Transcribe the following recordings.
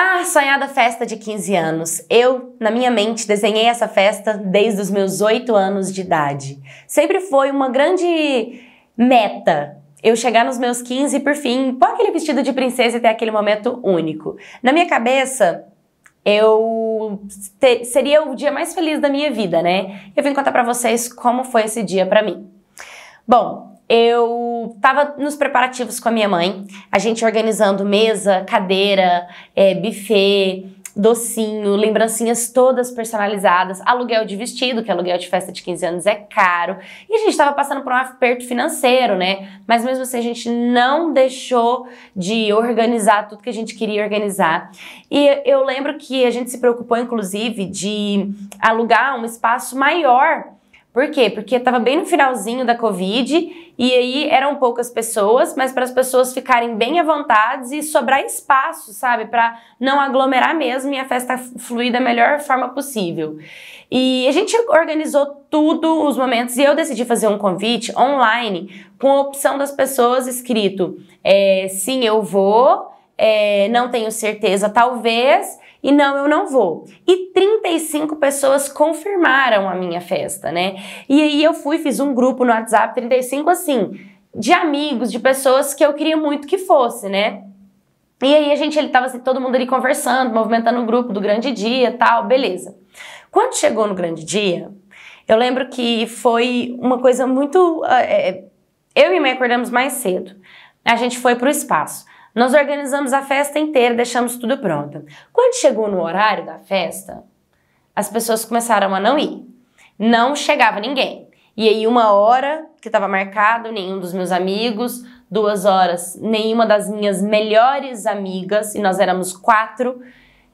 Ah, sonhada festa de 15 anos. Eu, na minha mente, desenhei essa festa desde os meus 8 anos de idade. Sempre foi uma grande meta eu chegar nos meus 15 e, por fim, pôr aquele vestido de princesa e ter aquele momento único. Na minha cabeça, eu ter, seria o dia mais feliz da minha vida, né? Eu vim contar para vocês como foi esse dia para mim. Bom, eu eu estava nos preparativos com a minha mãe, a gente organizando mesa, cadeira, é, buffet, docinho, lembrancinhas todas personalizadas, aluguel de vestido, que aluguel de festa de 15 anos é caro, e a gente estava passando por um aperto financeiro, né? Mas mesmo assim a gente não deixou de organizar tudo que a gente queria organizar. E eu lembro que a gente se preocupou, inclusive, de alugar um espaço maior por quê? Porque estava bem no finalzinho da Covid e aí eram poucas pessoas, mas para as pessoas ficarem bem à vontade e sobrar espaço, sabe? Para não aglomerar mesmo e a festa fluir da melhor forma possível. E a gente organizou tudo, os momentos, e eu decidi fazer um convite online com a opção das pessoas escrito: é, sim, eu vou, é, não tenho certeza, talvez e não, eu não vou. E 35 pessoas confirmaram a minha festa, né? E aí eu fui, fiz um grupo no WhatsApp, 35 assim, de amigos, de pessoas que eu queria muito que fosse, né? E aí a gente, ele tava assim, todo mundo ali conversando, movimentando o grupo do grande dia tal, beleza. Quando chegou no grande dia, eu lembro que foi uma coisa muito. É, eu e minha acordamos mais cedo. A gente foi para o espaço. Nós organizamos a festa inteira, deixamos tudo pronto. Quando chegou no horário da festa, as pessoas começaram a não ir. Não chegava ninguém. E aí, uma hora que estava marcado, nenhum dos meus amigos, duas horas, nenhuma das minhas melhores amigas, e nós éramos quatro.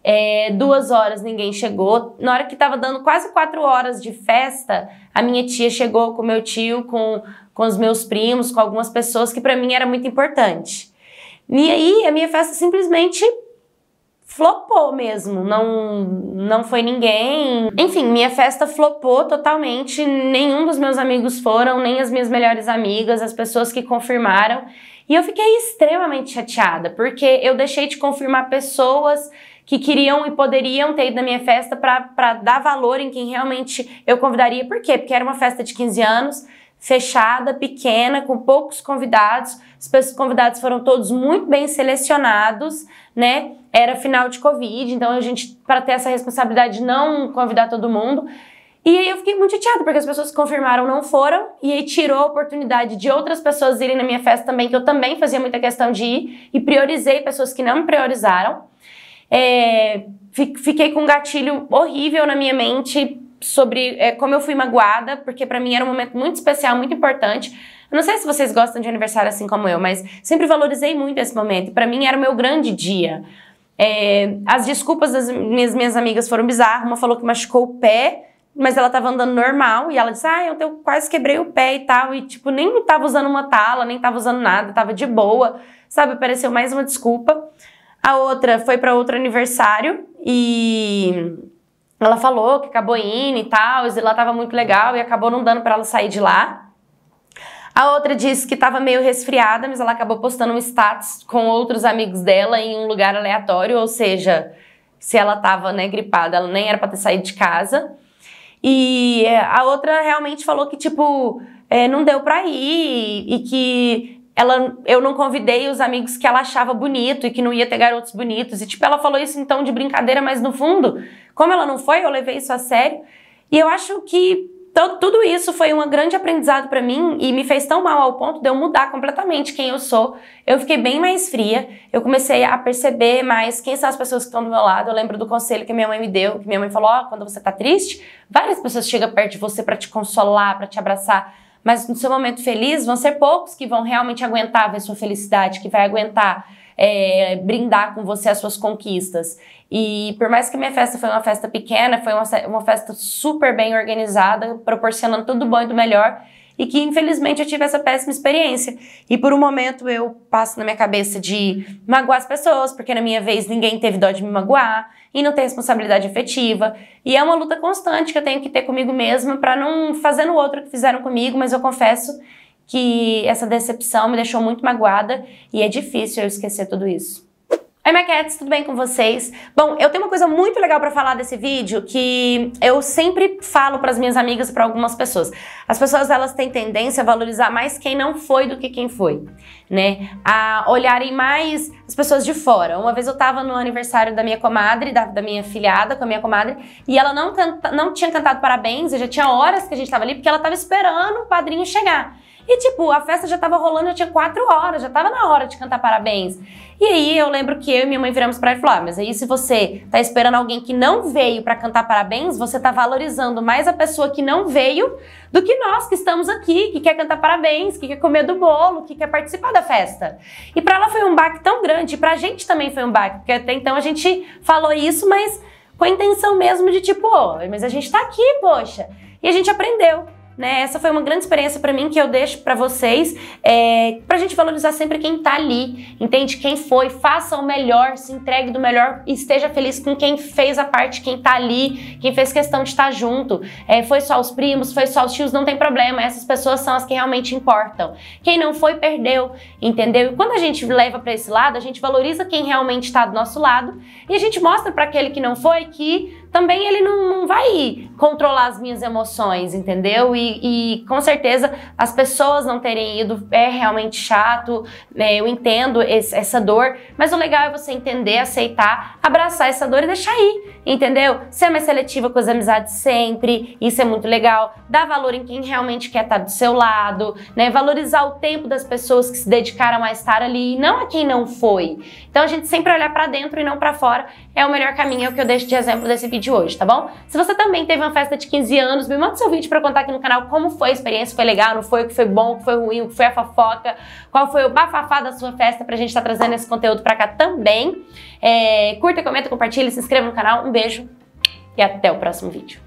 É, duas horas ninguém chegou. Na hora que estava dando quase quatro horas de festa, a minha tia chegou com meu tio, com, com os meus primos, com algumas pessoas que para mim era muito importante. E aí a minha festa simplesmente flopou mesmo, não não foi ninguém. Enfim, minha festa flopou totalmente, nenhum dos meus amigos foram, nem as minhas melhores amigas, as pessoas que confirmaram. E eu fiquei extremamente chateada, porque eu deixei de confirmar pessoas que queriam e poderiam ter ido na minha festa para dar valor em quem realmente eu convidaria. Por quê? Porque era uma festa de 15 anos fechada, pequena, com poucos convidados. Os convidados foram todos muito bem selecionados, né? Era final de Covid, então a gente, para ter essa responsabilidade de não convidar todo mundo. E aí eu fiquei muito chateada, porque as pessoas que confirmaram não foram, e aí tirou a oportunidade de outras pessoas irem na minha festa também, que eu também fazia muita questão de ir, e priorizei pessoas que não me priorizaram. É, fiquei com um gatilho horrível na minha mente, sobre é, como eu fui magoada, porque para mim era um momento muito especial, muito importante. Eu não sei se vocês gostam de aniversário assim como eu, mas sempre valorizei muito esse momento. Para mim era o meu grande dia. É, as desculpas das minhas, minhas amigas foram bizarras. Uma falou que machucou o pé, mas ela tava andando normal e ela disse: Ah, eu, eu quase quebrei o pé e tal. E, tipo, nem tava usando uma tala, nem tava usando nada, tava de boa, sabe? Pareceu mais uma desculpa. A outra foi para outro aniversário e ela falou que acabou indo e tal, e lá tava muito legal e acabou não dando para ela sair de lá. A outra disse que estava meio resfriada, mas ela acabou postando um status com outros amigos dela em um lugar aleatório, ou seja, se ela estava né, gripada, ela nem era para ter saído de casa. E eh, a outra realmente falou que, tipo, é, não deu para ir e que ela, eu não convidei os amigos que ela achava bonito e que não ia ter garotos bonitos. E, tipo, ela falou isso então de brincadeira, mas no fundo, como ela não foi, eu levei isso a sério. E eu acho que tudo isso foi um grande aprendizado para mim e me fez tão mal ao ponto de eu mudar completamente quem eu sou. Eu fiquei bem mais fria, eu comecei a perceber mais quem são as pessoas que estão do meu lado. Eu lembro do conselho que minha mãe me deu, que minha mãe falou: "Ó, oh, quando você tá triste, várias pessoas chegam perto de você para te consolar, para te abraçar". Mas no seu momento feliz, vão ser poucos que vão realmente aguentar ver sua felicidade, que vai aguentar é, brindar com você as suas conquistas. E por mais que minha festa foi uma festa pequena, foi uma, uma festa super bem organizada, proporcionando tudo bom e do melhor e que infelizmente eu tive essa péssima experiência. E por um momento eu passo na minha cabeça de magoar as pessoas, porque na minha vez ninguém teve dó de me magoar e não ter responsabilidade efetiva E é uma luta constante que eu tenho que ter comigo mesma para não fazer no outro o que fizeram comigo, mas eu confesso que essa decepção me deixou muito magoada e é difícil eu esquecer tudo isso. Oi, Maquetes, tudo bem com vocês? Bom, eu tenho uma coisa muito legal para falar desse vídeo que eu sempre falo para as minhas amigas e para algumas pessoas. As pessoas elas têm tendência a valorizar mais quem não foi do que quem foi, né? A olharem mais as pessoas de fora. Uma vez eu estava no aniversário da minha comadre, da, da, minha filhada, com a minha comadre, e ela não, canta, não tinha cantado parabéns, já tinha horas que a gente estava ali, porque ela estava esperando o padrinho chegar. E, tipo, a festa já tava rolando, já tinha quatro horas, já tava na hora de cantar parabéns. E aí eu lembro que eu e minha mãe viramos pra ela e falar: ah, mas aí se você tá esperando alguém que não veio para cantar parabéns, você tá valorizando mais a pessoa que não veio do que nós que estamos aqui, que quer cantar parabéns, que quer comer do bolo, que quer participar da festa. E para ela foi um baque tão grande, e pra gente também foi um baque, porque até então a gente falou isso, mas com a intenção mesmo de tipo, oh, mas a gente tá aqui, poxa. E a gente aprendeu. Né? Essa foi uma grande experiência para mim que eu deixo para vocês, é, para a gente valorizar sempre quem tá ali, entende? Quem foi, faça o melhor, se entregue do melhor e esteja feliz com quem fez a parte, quem tá ali, quem fez questão de estar tá junto. É, foi só os primos, foi só os tios, não tem problema, essas pessoas são as que realmente importam. Quem não foi, perdeu, entendeu? E quando a gente leva para esse lado, a gente valoriza quem realmente está do nosso lado e a gente mostra para aquele que não foi que também ele não, não vai controlar as minhas emoções, entendeu? E, e, com certeza as pessoas não terem ido é realmente chato, né? eu entendo esse, essa dor, mas o legal é você entender, aceitar, abraçar essa dor e deixar ir, entendeu? Ser mais seletiva com as amizades sempre, isso é muito legal. Dar valor em quem realmente quer estar do seu lado, né? Valorizar o tempo das pessoas que se dedicaram a estar ali e não a quem não foi. Então a gente sempre olhar para dentro e não para fora é o melhor caminho, é o que eu deixo de exemplo desse vídeo de hoje, tá bom? Se você também teve uma festa de 15 anos, me manda seu vídeo para contar aqui no canal como foi a experiência, foi legal, não foi, o que foi bom, o que foi ruim, o que foi a fofoca, qual foi o bafafá da sua festa pra gente estar tá trazendo esse conteúdo pra cá também. É, curta, comenta, compartilha, se inscreva no canal. Um beijo e até o próximo vídeo.